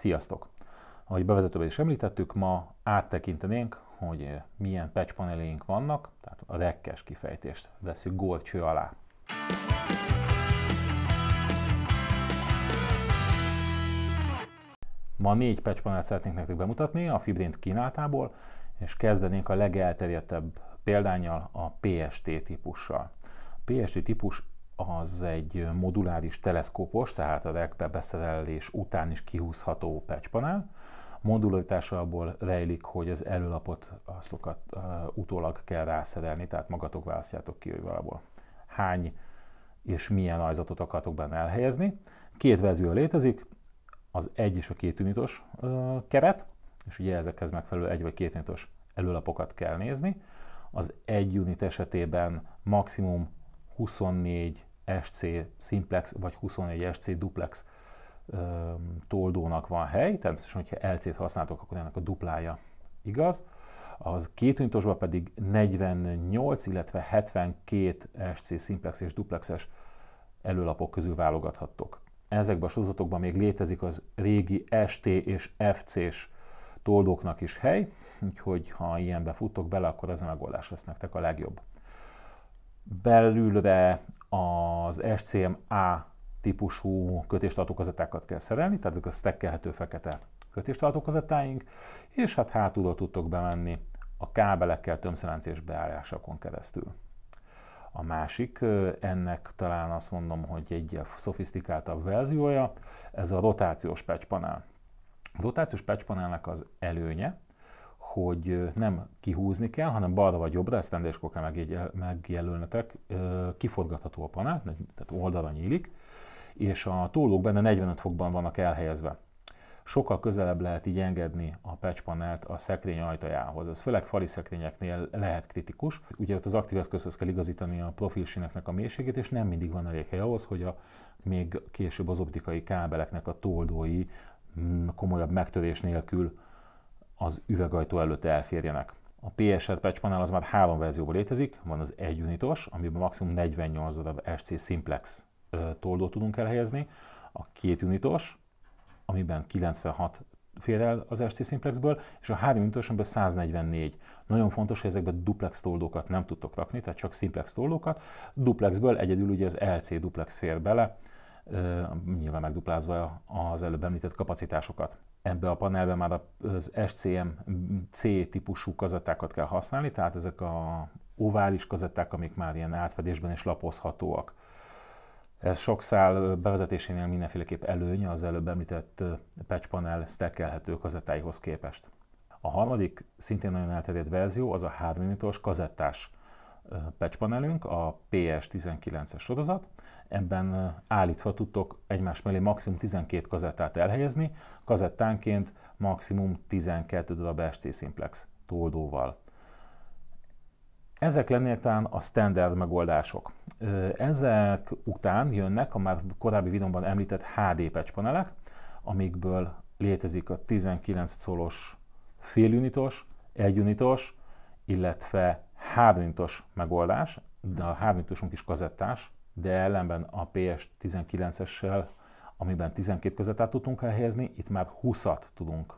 Sziasztok! Ahogy bevezetőben is említettük, ma áttekintenénk, hogy milyen patch paneléink vannak, tehát a dekkes kifejtést veszük golcső alá. Ma négy patch panel szeretnénk nektek bemutatni a Fibrint kínálatából, és kezdenénk a legelterjedtebb példányal, a PST típussal. A PST típus az egy moduláris teleszkópos, tehát a beszerelés után is kihúzható pecspanel. Modularitása abból rejlik, hogy az előlapot azokat uh, utólag kell rászerelni, tehát magatok választjátok ki, hogy valahol hány és milyen ajzatot akartok benne elhelyezni. Két verzió létezik, az egy és a két unitos uh, keret, és ugye ezekhez megfelelő egy vagy két unitos előlapokat kell nézni. Az egy unit esetében maximum 24 SC simplex vagy 24 SC duplex toldónak van hely, természetesen, hogyha LC-t használtok, akkor ennek a duplája igaz. Az kétünitosban pedig 48, illetve 72 SC simplex és duplexes előlapok közül válogathattok. Ezekben a sorozatokban még létezik az régi ST és FC-s toldóknak is hely, úgyhogy ha ilyenbe futtok bele, akkor ez a megoldás lesz nektek a legjobb belülre az SCMA típusú kötéstartó kazettákat kell szerelni, tehát ezek a stekkelhető fekete kötéstartó kazettáink, és hát hátulról tudtok bemenni a kábelekkel tömszelencés beállásakon keresztül. A másik, ennek talán azt mondom, hogy egy szofisztikáltabb verziója, ez a rotációs patch panel. A rotációs patch panelnek az előnye, hogy nem kihúzni kell, hanem balra vagy jobbra, ezt rendeléskokra megjelölnetek, kiforgatható a panel, tehát oldalra nyílik, és a túlók benne 45 fokban vannak elhelyezve. Sokkal közelebb lehet így engedni a patch panelt a szekrény ajtajához. Ez főleg fali szekrényeknél lehet kritikus. Ugye ott az aktív eszközhöz kell igazítani a profilsíneknek a mélységét, és nem mindig van elég hely ahhoz, hogy a még később az optikai kábeleknek a toldói mm, komolyabb megtörés nélkül az üvegajtó előtt elférjenek. A PSR patch panel az már három verzióban létezik, van az egy unitos, amiben maximum 48 darab SC simplex toldót tudunk elhelyezni, a két unitos, amiben 96 fér el az SC Simplexből, és a három unitos, amiben 144. Nagyon fontos, hogy ezekbe duplex toldókat nem tudtok rakni, tehát csak simplex toldókat. Duplexből egyedül ugye az LC duplex fér bele, nyilván megduplázva az előbb említett kapacitásokat. Ebbe a panelben már az SCM C-típusú kazettákat kell használni, tehát ezek a ovális kazetták, amik már ilyen átfedésben is lapozhatóak. Ez sok szál bevezetésénél mindenféleképp előny az előbb említett patch panel stackelhető kazettáihoz képest. A harmadik, szintén nagyon elterjedt verzió az a 3 kazettás patch panelünk, a PS19-es sorozat. Ebben állítva tudtok egymás mellé maximum 12 kazettát elhelyezni, kazettánként maximum 12 darab ST simplex toldóval. Ezek lennének talán a standard megoldások. Ezek után jönnek a már korábbi videóban említett HD patch panelek, amikből létezik a 19 colos félunitos, egyunitos, illetve hárnyújtos megoldás, de a hárnyújtósunk is kazettás, de ellenben a PS19-essel, amiben 12 kazettát tudtunk elhelyezni, itt már 20-at tudunk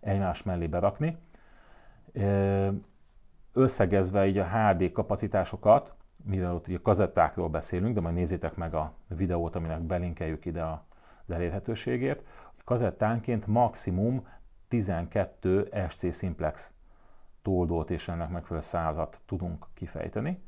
egymás mellé berakni. Összegezve így a HD kapacitásokat, mivel ott ugye kazettákról beszélünk, de majd nézzétek meg a videót, aminek belinkeljük ide a elérhetőségét, hogy kazettánként maximum 12 SC simplex toldót és ennek megfelelő szálat tudunk kifejteni.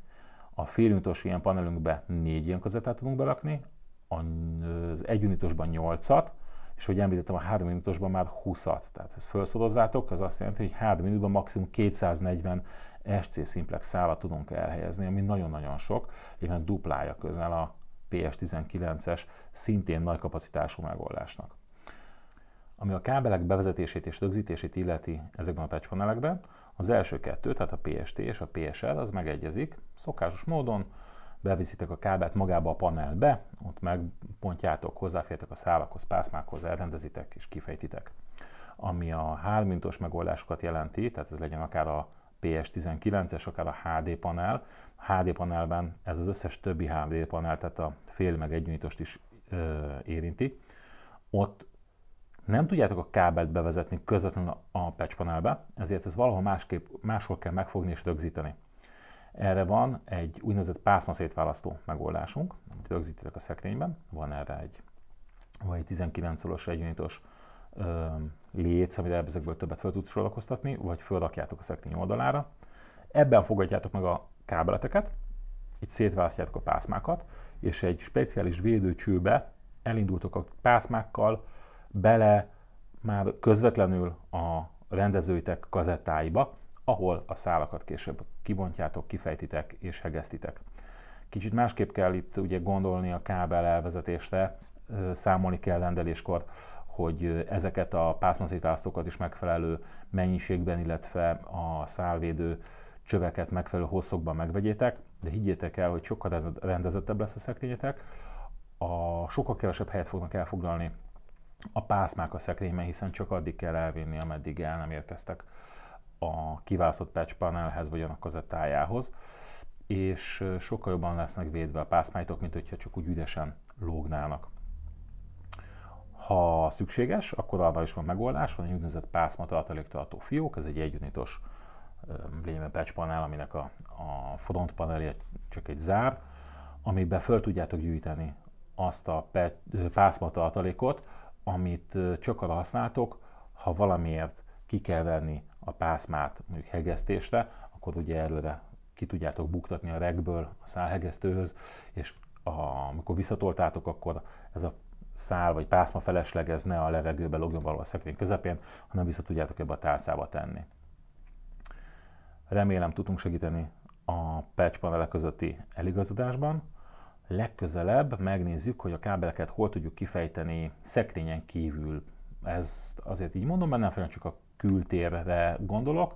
A félünitos ilyen panelünkbe négy ilyen kazettát tudunk berakni, az egyunitosban 8-at, és hogy említettem, a 3 minutosban már 20-at. Tehát ezt felszorozzátok, az azt jelenti, hogy 3 minutban maximum 240 SC simplex szálat tudunk elhelyezni, ami nagyon-nagyon sok, egyébként duplája közel a PS19-es szintén nagy kapacitású megoldásnak. Ami a kábelek bevezetését és rögzítését illeti ezekben a touchpanelekben, az első kettő, tehát a PST és a PSL, az megegyezik. Szokásos módon beviszitek a kábelt magába a panelbe, ott megpontjátok, hozzáfértek a szálakhoz, pászmákhoz, elrendezitek és kifejtitek. Ami a hármintos megoldásokat jelenti, tehát ez legyen akár a PS19-es, akár a HD panel. A HD panelben ez az összes többi HD panel, tehát a fél meg is ö, érinti. Ott nem tudjátok a kábelt bevezetni közvetlenül a patch panelbe, ezért ez valahol másképp, máshol kell megfogni és rögzíteni. Erre van egy úgynevezett pászma szétválasztó megoldásunk, amit rögzítetek a szekrényben. Van erre egy, vagy egy 19 szoros egyunitos léc, amire ezekből többet fel tudsz sorakoztatni, vagy felrakjátok a szekrény oldalára. Ebben fogadjátok meg a kábeleteket, itt szétválasztjátok a pászmákat, és egy speciális védőcsőbe elindultok a pászmákkal, bele már közvetlenül a rendezőitek kazettáiba, ahol a szálakat később kibontjátok, kifejtitek és hegesztitek. Kicsit másképp kell itt ugye gondolni a kábel elvezetésre, számolni kell rendeléskor, hogy ezeket a pászmazításztókat is megfelelő mennyiségben, illetve a szálvédő csöveket megfelelő hosszokban megvegyétek, de higgyétek el, hogy sokkal rendezettebb lesz a szekrényetek, a sokkal kevesebb helyet fognak elfoglalni a pászmák a szekrényben, hiszen csak addig kell elvinni, ameddig el nem érkeztek a kiválasztott patch panelhez vagy annak kazettájához, és sokkal jobban lesznek védve a pászmáitok, mint hogyha csak úgy üdesen lógnának. Ha szükséges, akkor arra is van megoldás, van egy úgynevezett pászma tartaléktartó fiók, ez egy egyunitos léme patch panel, aminek a, a front panelje csak egy zár, amiben föl tudjátok gyűjteni azt a pászma tartalékot, amit csak arra használtok, ha valamiért ki kell venni a pászmát mondjuk hegesztésre, akkor ugye előre ki tudjátok buktatni a regből a szálhegesztőhöz, és a, amikor visszatoltátok, akkor ez a szál vagy pászma felesleg, ez ne a levegőbe logjon való a szekrény közepén, hanem vissza tudjátok ebbe a tálcába tenni. Remélem tudtunk segíteni a patch panelek közötti eligazodásban. Legközelebb megnézzük, hogy a kábeleket hol tudjuk kifejteni szekrényen kívül. Ezt azért így mondom, mert nem feltétlenül csak a kültérre gondolok,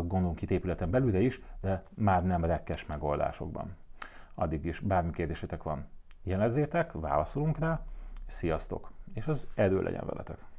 gondolom itt épületen belül, de is, de már nem rekkes megoldásokban. Addig is bármi kérdésetek van, jelezzétek, válaszolunk rá, sziasztok, és az erő legyen veletek!